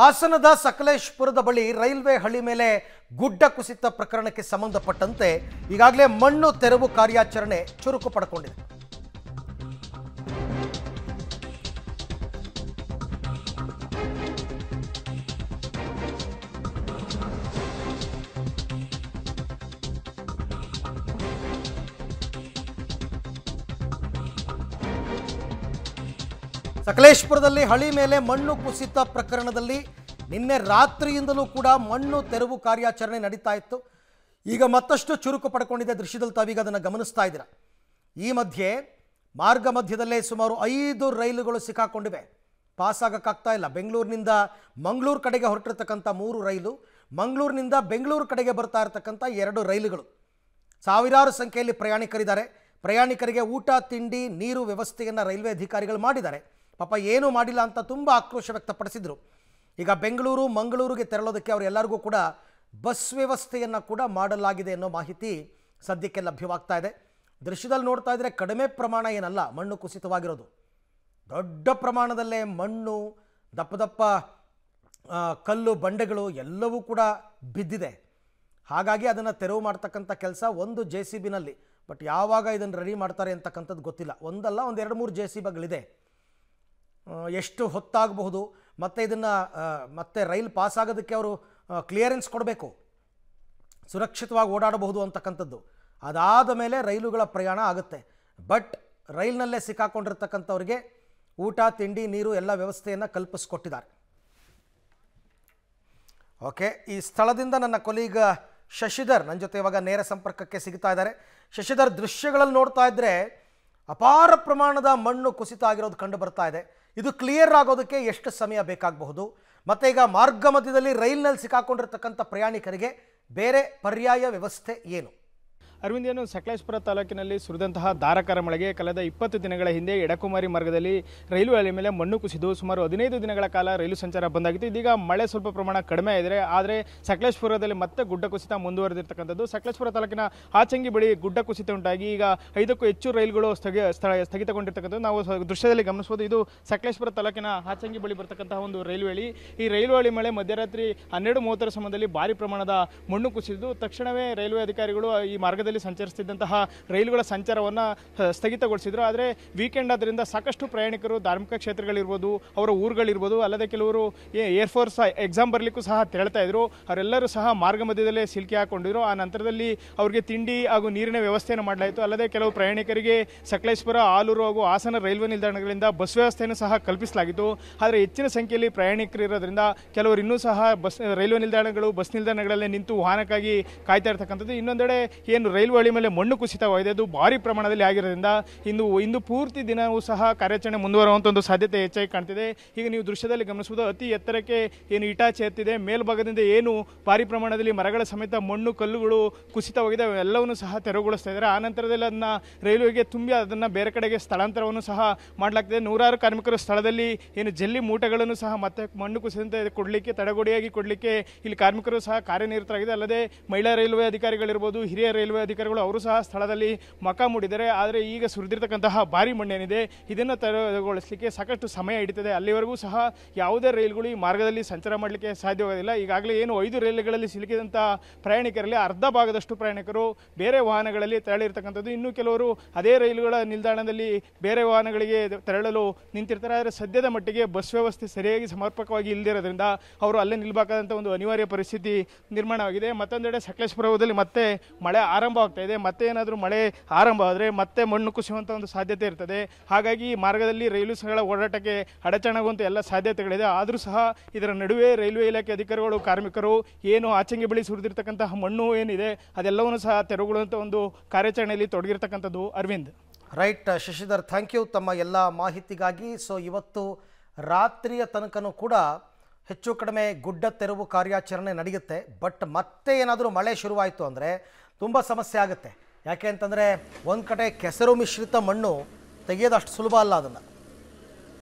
ಹಾಸನದ ಸಕಲೇಶ್ಪುರದ ಬಳಿ ರೈಲ್ವೆ ಹಳಿ ಮೇಲೆ ಗುಡ್ಡ ಕುಸಿತ ಪ್ರಕರಣಕ್ಕೆ ಸಂಬಂಧಪಟ್ಟಂತೆ ಈಗಾಗಲೇ ಮಣ್ಣು ತೆರವು ಕಾರ್ಯಾಚರಣೆ ಚುರುಕು ಪಡ್ಕೊಂಡಿದೆ ಸಕಲೇಶ್ಪುರದಲ್ಲಿ ಹಳಿ ಮೇಲೆ ಮಣ್ಣು ಕುಸಿತ ಪ್ರಕರಣದಲ್ಲಿ ನಿನ್ನೆ ರಾತ್ರಿಯಿಂದಲೂ ಕೂಡ ಮಣ್ಣು ತೆರವು ಕಾರ್ಯಾಚರಣೆ ನಡೀತಾ ಇತ್ತು ಈಗ ಮತ್ತಷ್ಟು ಚುರುಕು ಪಡ್ಕೊಂಡಿದೆ ದೃಶ್ಯದಲ್ಲಿ ತಾವೀಗ ಅದನ್ನು ಗಮನಿಸ್ತಾ ಇದ್ದೀರಾ ಈ ಮಧ್ಯೆ ಮಾರ್ಗ ಮಧ್ಯದಲ್ಲೇ ಸುಮಾರು ಐದು ರೈಲುಗಳು ಸಿಕ್ಕಾಕೊಂಡಿವೆ ಪಾಸ್ ಆಗೋಕ್ಕಾಗ್ತಾ ಇಲ್ಲ ಬೆಂಗಳೂರಿನಿಂದ ಮಂಗಳೂರು ಕಡೆಗೆ ಹೊರಟಿರ್ತಕ್ಕಂಥ ಮೂರು ರೈಲು ಮಂಗಳೂರಿನಿಂದ ಬೆಂಗಳೂರು ಕಡೆಗೆ ಬರ್ತಾ ಇರತಕ್ಕಂಥ ಎರಡು ರೈಲುಗಳು ಸಾವಿರಾರು ಸಂಖ್ಯೆಯಲ್ಲಿ ಪ್ರಯಾಣಿಕರಿದ್ದಾರೆ ಪ್ರಯಾಣಿಕರಿಗೆ ಊಟ ತಿಂಡಿ ನೀರು ವ್ಯವಸ್ಥೆಯನ್ನು ರೈಲ್ವೆ ಅಧಿಕಾರಿಗಳು ಮಾಡಿದ್ದಾರೆ ಪಾಪ ಏನೂ ಮಾಡಿಲ್ಲ ಅಂತ ತುಂಬ ಆಕ್ರೋಶ ವ್ಯಕ್ತಪಡಿಸಿದರು ಈಗ ಬೆಂಗಳೂರು ಮಂಗಳೂರಿಗೆ ತೆರಳೋದಕ್ಕೆ ಅವರೆಲ್ಲರಿಗೂ ಕೂಡ ಬಸ್ ವ್ಯವಸ್ಥೆಯನ್ನು ಕೂಡ ಮಾಡಲಾಗಿದೆ ಅನ್ನೋ ಮಾಹಿತಿ ಸದ್ಯಕ್ಕೆ ಲಭ್ಯವಾಗ್ತಾ ಇದೆ ದೃಶ್ಯದಲ್ಲಿ ನೋಡ್ತಾ ಇದ್ದರೆ ಕಡಿಮೆ ಪ್ರಮಾಣ ಏನಲ್ಲ ಮಣ್ಣು ಕುಸಿತವಾಗಿರೋದು ದೊಡ್ಡ ಪ್ರಮಾಣದಲ್ಲೇ ಮಣ್ಣು ದಪ್ಪ ದಪ್ಪ ಕಲ್ಲು ಬಂಡೆಗಳು ಎಲ್ಲವೂ ಕೂಡ ಬಿದ್ದಿದೆ ಹಾಗಾಗಿ ಅದನ್ನು ತೆರವು ಮಾಡ್ತಕ್ಕಂಥ ಕೆಲಸ ಒಂದು ಜೆ ಸಿ ಬಿನಲ್ಲಿ ಬಟ್ ಯಾವಾಗ ಇದನ್ನು ರೆಡಿ ಮಾಡ್ತಾರೆ ಅಂತಕ್ಕಂಥದ್ದು ಗೊತ್ತಿಲ್ಲ ಒಂದಲ್ಲ ಒಂದು ಎರಡು ಮೂರು ಜೆ ಸಿ ಬಿಗಳಿದೆ ಎಷ್ಟು ಹೊತ್ತಾಗಬಹುದು ಮತ್ತು ಇದನ್ನು ಮತ್ತೆ ರೈಲ್ ಪಾಸ್ ಆಗೋದಕ್ಕೆ ಅವರು ಕ್ಲಿಯರೆನ್ಸ್ ಕೊಡಬೇಕು ಸುರಕ್ಷಿತವಾಗಿ ಓಡಾಡಬಹುದು ಅಂತಕ್ಕಂಥದ್ದು ಅದಾದ ಮೇಲೆ ರೈಲುಗಳ ಪ್ರಯಾಣ ಆಗುತ್ತೆ ಬಟ್ ರೈಲ್ನಲ್ಲೇ ಸಿಕ್ಕಾಕೊಂಡಿರ್ತಕ್ಕಂಥವ್ರಿಗೆ ಊಟ ತಿಂಡಿ ನೀರು ಎಲ್ಲ ವ್ಯವಸ್ಥೆಯನ್ನು ಕಲ್ಪಿಸ್ಕೊಟ್ಟಿದ್ದಾರೆ ಓಕೆ ಈ ಸ್ಥಳದಿಂದ ನನ್ನ ಕೊಲೀಗ ಶಶಿಧರ್ ನನ್ನ ಜೊತೆ ಇವಾಗ ನೇರ ಸಂಪರ್ಕಕ್ಕೆ ಸಿಗ್ತಾ ಇದ್ದಾರೆ ಶಶಿಧರ್ ದೃಶ್ಯಗಳಲ್ಲಿ ನೋಡ್ತಾ ಇದ್ದರೆ ಅಪಾರ ಪ್ರಮಾಣದ ಮಣ್ಣು ಕುಸಿತ ಆಗಿರೋದು ಕಂಡು ಬರ್ತಾ ಇದೆ ಇದು ಕ್ಲಿಯರ್ ಆಗೋದಕ್ಕೆ ಎಷ್ಟು ಸಮಯ ಬೇಕಾಗಬಹುದು ಮತ್ತು ಈಗ ಮಾರ್ಗ ಮಧ್ಯದಲ್ಲಿ ರೈಲ್ನಲ್ಲಿ ಸಿಕ್ಕಾಕೊಂಡಿರ್ತಕ್ಕಂಥ ಪ್ರಯಾಣಿಕರಿಗೆ ಬೇರೆ ಪರ್ಯಾಯ ವ್ಯವಸ್ಥೆ ಏನು ಏನು ಸಕಲೇಶ್ಪುರ ತಾಲೂಕಿನಲ್ಲಿ ಸುರಿದಂತಹ ಧಾರಕಾರ ಮಳೆಗೆ ಕಳೆದ ಇಪ್ಪತ್ತು ದಿನಗಳ ಹಿಂದೆ ಎಡಕುಮಾರಿ ಮಾರ್ಗದಲ್ಲಿ ರೈಲು ಹಳಿ ಮೇಲೆ ಮಣ್ಣು ಕುಸಿದು ಸುಮಾರು ಹದಿನೈದು ದಿನಗಳ ಕಾಲ ರೈಲು ಸಂಚಾರ ಬಂದಾಗಿತ್ತು ಇದೀಗ ಮಳೆ ಸ್ವಲ್ಪ ಪ್ರಮಾಣ ಕಡಿಮೆ ಆಗಿದೆ ಆದರೆ ಸಕಲೇಶ್ಪುರದಲ್ಲಿ ಮತ್ತೆ ಗುಡ್ಡ ಕುಸಿತ ಮುಂದುವರೆದಿರ್ತಕ್ಕಂಥದ್ದು ಸಕಲೇಶ್ಪುರ ತಾಲೂಕಿನ ಆಚಂಗಿ ಬಳಿ ಗುಡ್ಡ ಕುಸಿತ ಉಂಟಾಗಿ ಈಗ ಐದಕ್ಕೂ ಹೆಚ್ಚು ರೈಲುಗಳು ಸ್ಥಗಿ ಸ್ಥಗಿತಗೊಂಡಿರ್ತಕ್ಕಂಥದ್ದು ನಾವು ದೃಶ್ಯದಲ್ಲಿ ಗಮನಿಸಬಹುದು ಇದು ಸಕಲೇಶಪುರ ತಾಲೂಕಿನ ಆಚಂಗಿ ಬಳಿ ಬರ್ತಕ್ಕಂತಹ ಒಂದು ರೈಲು ಹಳಿ ಈ ರೈಲು ಹಳಿ ಮಳೆ ಮಧ್ಯರಾತ್ರಿ ಹನ್ನೆರಡು ಮೂವತ್ತರ ಸಮಯದಲ್ಲಿ ಭಾರಿ ಪ್ರಮಾಣದ ಮಣ್ಣು ಕುಸಿದು ತಕ್ಷಣವೇ ರೈಲ್ವೆ ಅಧಿಕಾರಿಗಳು ಈ ಮಾರ್ಗದ ಸಮಯದಲ್ಲಿ ರೈಲುಗಳ ಸಂಚಾರವನ್ನು ಸ್ಥಗಿತಗೊಳಿಸಿದ್ರು ಆದರೆ ವೀಕೆಂಡ್ ಆದ್ದರಿಂದ ಸಾಕಷ್ಟು ಪ್ರಯಾಣಿಕರು ಧಾರ್ಮಿಕ ಕ್ಷೇತ್ರಗಳಿರ್ಬೋದು ಅವರ ಊರುಗಳಿರ್ಬೋದು ಅಲ್ಲದೆ ಕೆಲವರು ಏರ್ಫೋರ್ಸ್ ಎಕ್ಸಾಮ್ ಬರಲಿಕ್ಕೂ ಸಹ ತೆರಳ್ತಾ ಇದ್ರು ಅವರೆಲ್ಲರೂ ಸಹ ಮಾರ್ಗ ಮಧ್ಯದಲ್ಲೇ ಸಿಲ್ಕಿ ಹಾಕೊಂಡಿದ್ರು ಆ ನಂತರದಲ್ಲಿ ಅವರಿಗೆ ತಿಂಡಿ ಹಾಗೂ ನೀರಿನ ವ್ಯವಸ್ಥೆಯನ್ನು ಮಾಡಲಾಯಿತು ಅಲ್ಲದೆ ಕೆಲವು ಪ್ರಯಾಣಿಕರಿಗೆ ಸಕಲೇಶ್ವರ ಆಲೂರು ಹಾಗೂ ಹಾಸನ ರೈಲ್ವೆ ನಿಲ್ದಾಣಗಳಿಂದ ಬಸ್ ವ್ಯವಸ್ಥೆಯನ್ನು ಸಹ ಕಲ್ಪಿಸಲಾಗಿತ್ತು ಆದರೆ ಹೆಚ್ಚಿನ ಸಂಖ್ಯೆಯಲ್ಲಿ ಪ್ರಯಾಣಿಕರು ಇರೋದ್ರಿಂದ ಕೆಲವರು ಇನ್ನೂ ಸಹ ಬಸ್ ರೈಲ್ವೆ ನಿಲ್ದಾಣಗಳು ಬಸ್ ನಿಲ್ದಾಣಗಳಲ್ಲಿ ನಿಂತು ವಾಹನಕ್ಕಾಗಿ ಕಾಯ್ತಾ ಇರ್ತಕ್ಕಂಥದ್ದು ಇನ್ನೊಂದೆಡೆ ಏನು ರೈಲ್ವೆ ಹಳಿ ಮೇಲೆ ಮಣ್ಣು ಕುಸಿತವಾಗಿದೆ ಅದು ಭಾರಿ ಪ್ರಮಾಣದಲ್ಲಿ ಆಗಿರೋದ್ರಿಂದ ಇಂದು ಇಂದು ಪೂರ್ತಿ ದಿನವೂ ಸಹ ಕಾರ್ಯಾಚರಣೆ ಮುಂದುವರುವಂಥ ಒಂದು ಸಾಧ್ಯತೆ ಹೆಚ್ಚಾಗಿ ಕಾಣ್ತಿದೆ ಈಗ ನೀವು ದೃಶ್ಯದಲ್ಲಿ ಗಮನಿಸಬಹುದು ಅತಿ ಎತ್ತರಕ್ಕೆ ಏನು ಇಟಾಚೆ ಎತ್ತಿದೆ ಮೇಲ್ಭಾಗದಿಂದ ಏನು ಭಾರಿ ಪ್ರಮಾಣದಲ್ಲಿ ಮರಗಳ ಸಮೇತ ಮಣ್ಣು ಕಲ್ಲುಗಳು ಕುಸಿತವಾಗಿದೆ ಅವೆಲ್ಲವನ್ನು ಸಹ ತೆರವುಗೊಳಿಸ್ತಾ ಇದ್ದಾರೆ ಆ ನಂತರದಲ್ಲಿ ಅದನ್ನು ರೈಲ್ವೆಗೆ ತುಂಬಿ ಅದನ್ನು ಬೇರೆ ಕಡೆಗೆ ಸ್ಥಳಾಂತರವನ್ನು ಸಹ ಮಾಡಲಾಗ್ತಿದೆ ನೂರಾರು ಕಾರ್ಮಿಕರು ಸ್ಥಳದಲ್ಲಿ ಏನು ಜಲ್ಲಿ ಮೂಟೆಗಳನ್ನು ಸಹ ಮತ್ತೆ ಮಣ್ಣು ಕುಸಿದಂತೆ ಕೊಡಲಿಕ್ಕೆ ತಡೆಗೋಡಿಯಾಗಿ ಕೊಡಲಿಕ್ಕೆ ಇಲ್ಲಿ ಕಾರ್ಮಿಕರು ಸಹ ಕಾರ್ಯನಿರತರಾಗಿದೆ ಅಲ್ಲದೆ ಮಹಿಳಾ ರೈಲ್ವೆ ಅಧಿಕಾರಿಗಳಿರ್ಬೋದು ಹಿರಿಯ ರೈಲ್ವೆ ಅಧಿಕಾರಿಗಳು ಅವರು ಸಹ ಸ್ಥಳದಲ್ಲಿ ಮಕ ಮೂಡಿದ್ದಾರೆ ಆದರೆ ಈಗ ಸುರಿದಿರ್ತಕ್ಕಂತಹ ಭಾರಿ ಮಣ್ಣೇನಿದೆ ಇದನ್ನು ತೆರವುಗೊಳಿಸಲಿಕ್ಕೆ ಸಾಕಷ್ಟು ಸಮಯ ಹಿಡಿತದೆ ಅಲ್ಲಿವರೆಗೂ ಸಹ ಯಾವುದೇ ರೈಲುಗಳು ಈ ಮಾರ್ಗದಲ್ಲಿ ಸಂಚಾರ ಮಾಡಲಿಕ್ಕೆ ಸಾಧ್ಯವಾಗೋದಿಲ್ಲ ಈಗಾಗಲೇ ಏನು ಐದು ರೈಲುಗಳಲ್ಲಿ ಸಿಲುಕಿದಂತಹ ಪ್ರಯಾಣಿಕರಲ್ಲಿ ಅರ್ಧ ಭಾಗದಷ್ಟು ಪ್ರಯಾಣಿಕರು ಬೇರೆ ವಾಹನಗಳಲ್ಲಿ ತೆರಳಿರ್ತಕ್ಕಂಥದ್ದು ಇನ್ನು ಕೆಲವರು ಅದೇ ರೈಲುಗಳ ನಿಲ್ದಾಣದಲ್ಲಿ ಬೇರೆ ವಾಹನಗಳಿಗೆ ತೆರಳಲು ನಿಂತಿರ್ತಾರೆ ಆದರೆ ಸದ್ಯದ ಮಟ್ಟಿಗೆ ಬಸ್ ವ್ಯವಸ್ಥೆ ಸರಿಯಾಗಿ ಸಮರ್ಪಕವಾಗಿ ಇಲ್ಲದಿರೋದ್ರಿಂದ ಅವರು ಅಲ್ಲೇ ನಿಲ್ಬೇಕಾದಂಥ ಒಂದು ಅನಿವಾರ್ಯ ಪರಿಸ್ಥಿತಿ ನಿರ್ಮಾಣವಾಗಿದೆ ಮತ್ತೊಂದೆಡೆ ಸಕಲೇಶಪುರದಲ್ಲಿ ಮತ್ತೆ ಮಳೆ ಆರಂಭ ಆರಂಭ ಇದೆ ಮತ್ತೆ ಏನಾದರೂ ಮಳೆ ಆರಂಭ ಆದರೆ ಮತ್ತೆ ಮಣ್ಣು ಕುಸಿಯುವಂಥ ಒಂದು ಸಾಧ್ಯತೆ ಇರ್ತದೆ ಹಾಗಾಗಿ ಈ ಮಾರ್ಗದಲ್ಲಿ ರೈಲು ಸಂಗಳ ಓಡಾಟಕ್ಕೆ ಅಡಚಣೆಗುವಂಥ ಎಲ್ಲ ಸಾಧ್ಯತೆಗಳಿದೆ ಆದರೂ ಸಹ ಇದರ ನಡುವೆ ರೈಲ್ವೆ ಇಲಾಖೆ ಅಧಿಕಾರಿಗಳು ಕಾರ್ಮಿಕರು ಏನು ಆಚಂಗಿ ಬಳಿ ಸುರಿದಿರ್ತಕ್ಕಂತಹ ಮಣ್ಣು ಏನಿದೆ ಅದೆಲ್ಲವನ್ನೂ ಸಹ ತೆರವುಗೊಳ್ಳುವಂಥ ಒಂದು ಕಾರ್ಯಾಚರಣೆಯಲ್ಲಿ ತೊಡಗಿರ್ತಕ್ಕಂಥದ್ದು Aravind right Shashidhar thank you ತಮ್ಮ ಎಲ್ಲ ಮಾಹಿತಿಗಾಗಿ ಸೊ ಇವತ್ತು ರಾತ್ರಿಯ ತನಕನೂ ಕೂಡ ಹೆಚ್ಚು ಕಡಿಮೆ ಗುಡ್ಡ ತೆರವು ಕಾರ್ಯಾಚರಣೆ ನಡೆಯುತ್ತೆ ಬಟ್ ಮತ್ತೆ ಏನಾದರೂ ಮಳೆ ಶುರುವಾಯಿತು ಅಂದರೆ ತುಂಬ ಸಮಸ್ಯೆ ಆಗುತ್ತೆ ಯಾಕೆ ಅಂತಂದರೆ ಒಂದು ಕಡೆ ಕೆಸರು ಮಿಶ್ರಿತ ಮಣ್ಣು ತೆಗೆಯೋದು ಸುಲಭ ಅಲ್ಲ ಅದನ್ನು